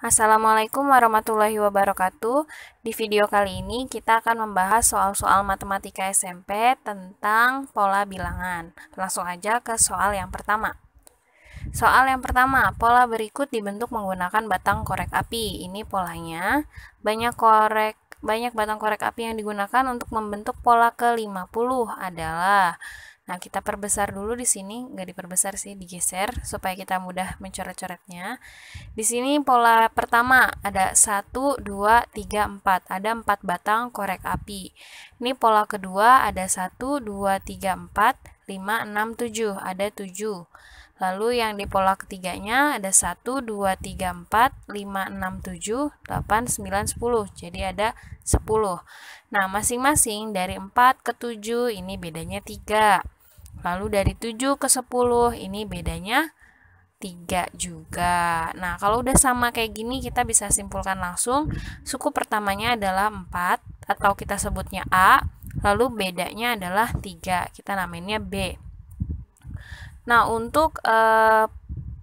Assalamualaikum warahmatullahi wabarakatuh. Di video kali ini kita akan membahas soal-soal matematika SMP tentang pola bilangan. Langsung aja ke soal yang pertama. Soal yang pertama, pola berikut dibentuk menggunakan batang korek api. Ini polanya. Banyak korek banyak batang korek api yang digunakan untuk membentuk pola ke-50 adalah Nah, kita perbesar dulu di sini, nggak diperbesar sih, digeser supaya kita mudah mencoret-coretnya. Di sini pola pertama ada 1, 2, 3, 4. Ada 4 batang korek api. Ini pola kedua ada 1, 2, 3, 4, 5, 6, 7. Ada 7. Lalu yang di pola ketiganya ada 1, 2, 3, 4, 5, 6, 7, 8, 9, 10. Jadi ada 10. Nah, masing-masing dari 4 ke 7 ini bedanya 3. Lalu dari 7 ke 10 ini bedanya 3 juga. Nah, kalau udah sama kayak gini kita bisa simpulkan langsung suku pertamanya adalah 4 atau kita sebutnya A, lalu bedanya adalah 3. Kita namainnya B. Nah, untuk eh,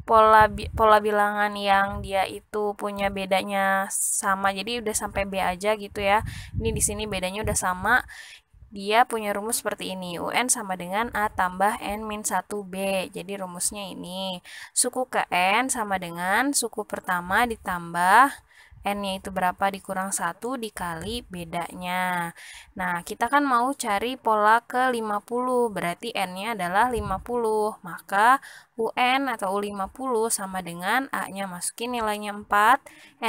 pola pola bilangan yang dia itu punya bedanya sama jadi udah sampai B aja gitu ya ini di sini bedanya udah sama dia punya rumus seperti ini. UN sama dengan A tambah N min 1B. Jadi rumusnya ini. Suku ke n sama dengan suku pertama ditambah n-nya itu berapa dikurang 1 dikali bedanya. Nah, kita kan mau cari pola ke 50, berarti n-nya adalah 50. Maka UN atau U50 sama dengan A-nya masukin nilainya 4,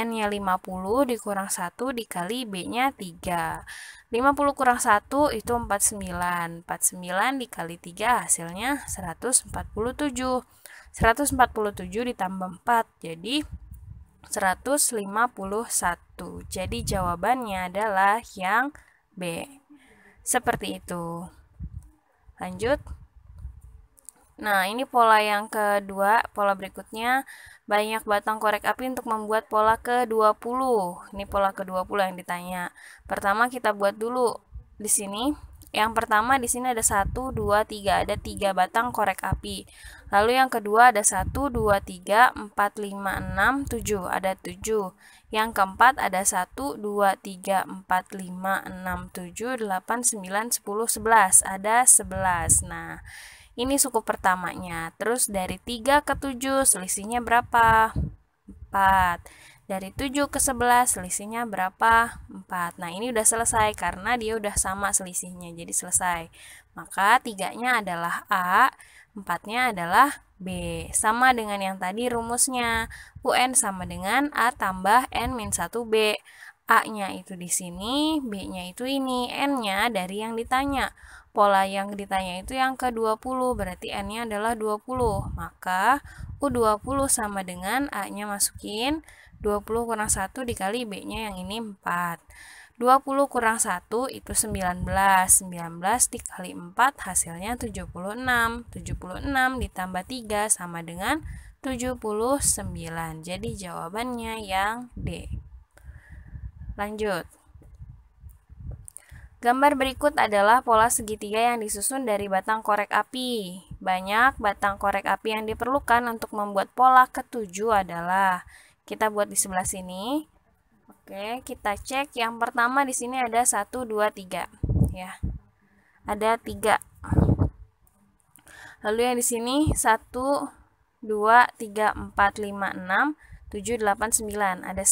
N-nya 50 dikurang 1 dikali B-nya 3. 50 kurang 1 itu 49. 49 dikali 3 hasilnya 147. 147 ditambah 4 jadi 151. Jadi jawabannya adalah yang B. Seperti itu. Lanjut. Nah, ini pola yang kedua, pola berikutnya banyak batang korek api untuk membuat pola ke-20. Ini pola ke-20 yang ditanya. Pertama kita buat dulu di sini yang pertama di sini ada 1, 2, 3, ada 3 batang korek api. Lalu yang kedua ada 1, 2, 3, 4, 5, 6, 7, ada 7. Yang keempat ada 1, 2, 3, 4, 5, 6, 7, 8, 9, 10, 11, ada 11. Nah, ini suku pertamanya. Terus dari 3 ke 7 selisihnya berapa? 4. Dari 7 ke 11 selisihnya berapa? 4. Nah, ini udah selesai karena dia udah sama selisihnya. Jadi selesai. Maka tiganya adalah A, empatnya adalah B. Sama dengan yang tadi rumusnya. UN sama dengan A tambah N min 1B. A-nya itu di sini, B-nya itu ini, N-nya dari yang ditanya. Pola yang ditanya itu yang ke-20, berarti N-nya adalah 20. Maka U20 sama dengan A-nya masukin 20 kurang 1 dikali B-nya yang ini 4. 20 kurang 1 itu 19. 19 dikali 4 hasilnya 76. 76 ditambah 3 sama dengan 79. Jadi jawabannya yang D. Lanjut. Gambar berikut adalah pola segitiga yang disusun dari batang korek api. Banyak batang korek api yang diperlukan untuk membuat pola ketujuh adalah kita buat di sebelah sini. Oke, kita cek yang pertama di sini ada 1 2 3 ya. Ada 3. Lalu yang di sini 1 2 3 4 5 6 7 8 9 ada 9.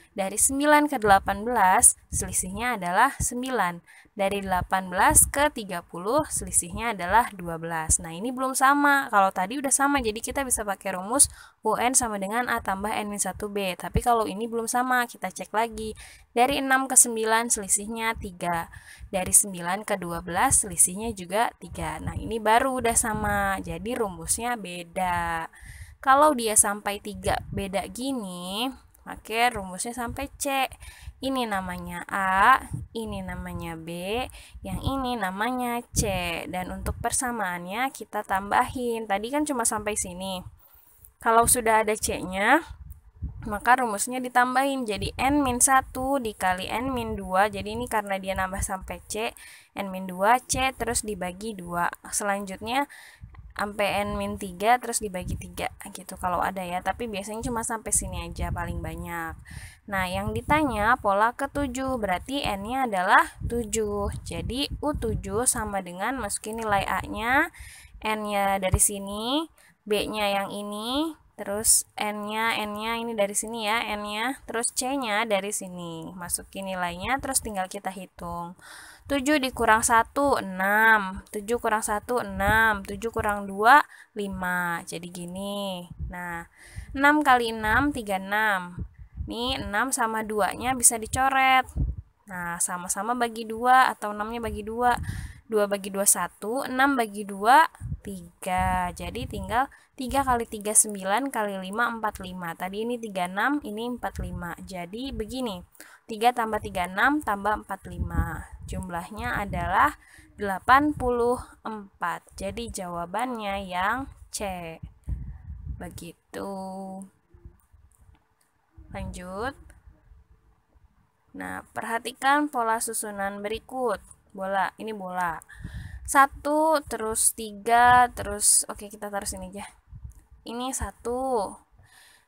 Dari 9 ke 18 selisihnya adalah 9. Dari 18 ke 30 selisihnya adalah 12. Nah, ini belum sama. Kalau tadi udah sama, jadi kita bisa pakai rumus UN sama dengan A tambah N-1B. Tapi kalau ini belum sama, kita cek lagi. Dari 6 ke 9 selisihnya 3. Dari 9 ke 12 selisihnya juga 3. Nah, ini baru udah sama. Jadi rumusnya beda. Kalau dia sampai 3 beda gini, Oke, rumusnya sampai C. Ini namanya A, ini namanya B, yang ini namanya C. Dan untuk persamaannya kita tambahin. Tadi kan cuma sampai sini. Kalau sudah ada C-nya, maka rumusnya ditambahin jadi n min 1 dikali n min 2 jadi ini karena dia nambah sampai c n min 2 c terus dibagi 2 selanjutnya sampai n min 3 terus dibagi 3 nah, gitu kalau ada ya tapi biasanya cuma sampai sini aja paling banyak nah yang ditanya pola ketujuh berarti n nya adalah 7 jadi U7 sama dengan meski nilai A nya n nya dari sini B nya yang ini terus n nya n nya ini dari sini ya n nya terus C nya dari sini masukin nilainya terus tinggal kita hitung 7 dikurang 1, 6. 7 kurang 1, 6. 7 kurang 2, 5. Jadi gini. Nah, 6 kali 6, 36. Nih, 6 sama 2-nya bisa dicoret. Nah, sama-sama bagi 2 atau 6-nya bagi 2. 2 bagi 2, 1. 6 bagi 2, 3. Jadi tinggal 3 kali 3, 9 kali 5, 45. Tadi ini 36, ini 45. Jadi begini. 3 tambah 36 tambah 45. Jumlahnya adalah 84. Jadi jawabannya yang C. Begitu. Lanjut. Nah, perhatikan pola susunan berikut. Bola, ini bola. 1 terus 3 terus oke okay, kita taruh sini aja. Ini 1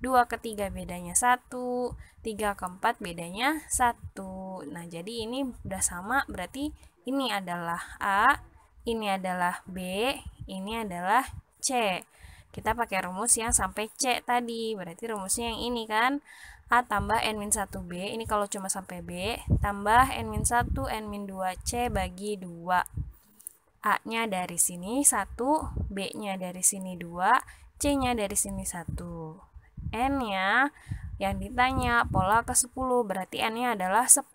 2 ke 3 bedanya 1, 3 ke 4 bedanya 1. Nah, jadi ini udah sama, berarti ini adalah A, ini adalah B, ini adalah C. Kita pakai rumus yang sampai C tadi, berarti rumusnya yang ini kan. A tambah N-1B, ini kalau cuma sampai B, tambah N-1, N-2C bagi 2. A-nya dari sini 1, B-nya dari sini 2, C-nya dari sini 1. N-nya yang ditanya pola ke-10 berarti N-nya adalah 10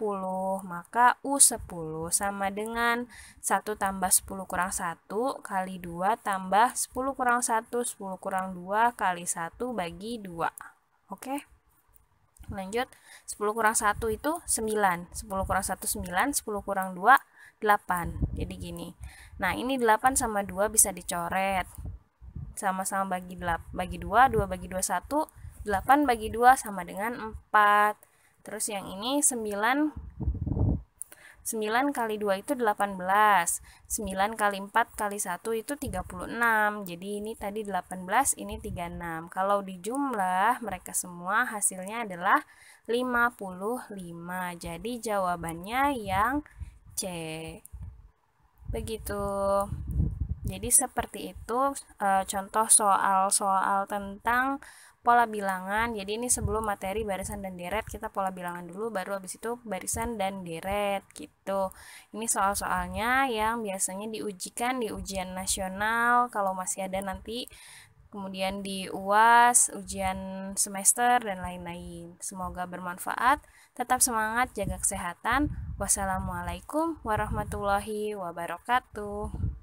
maka U10 sama dengan 1 tambah 10 kurang 1 kali 2 tambah 10 kurang 1 10 kurang 2 kali 1 bagi 2 oke lanjut 10 kurang 1 itu 9 10 kurang 1 9 10 kurang 2 8 jadi gini nah ini 8 sama 2 bisa dicoret sama-sama bagi bagi 2 2 bagi 2 1 8 bagi 2 sama dengan 4. Terus yang ini 9 9 kali 2 itu 18 9 kali 4 kali 1 itu 36 Jadi ini tadi 18 ini 36 Kalau dijumlah mereka semua hasilnya adalah 55 Jadi jawabannya yang C Begitu Jadi seperti itu e, contoh soal-soal tentang pola bilangan. Jadi ini sebelum materi barisan dan deret kita pola bilangan dulu baru habis itu barisan dan deret gitu. Ini soal-soalnya yang biasanya diujikan di ujian nasional kalau masih ada nanti kemudian di UAS, ujian semester dan lain-lain. Semoga bermanfaat. Tetap semangat jaga kesehatan. Wassalamualaikum warahmatullahi wabarakatuh.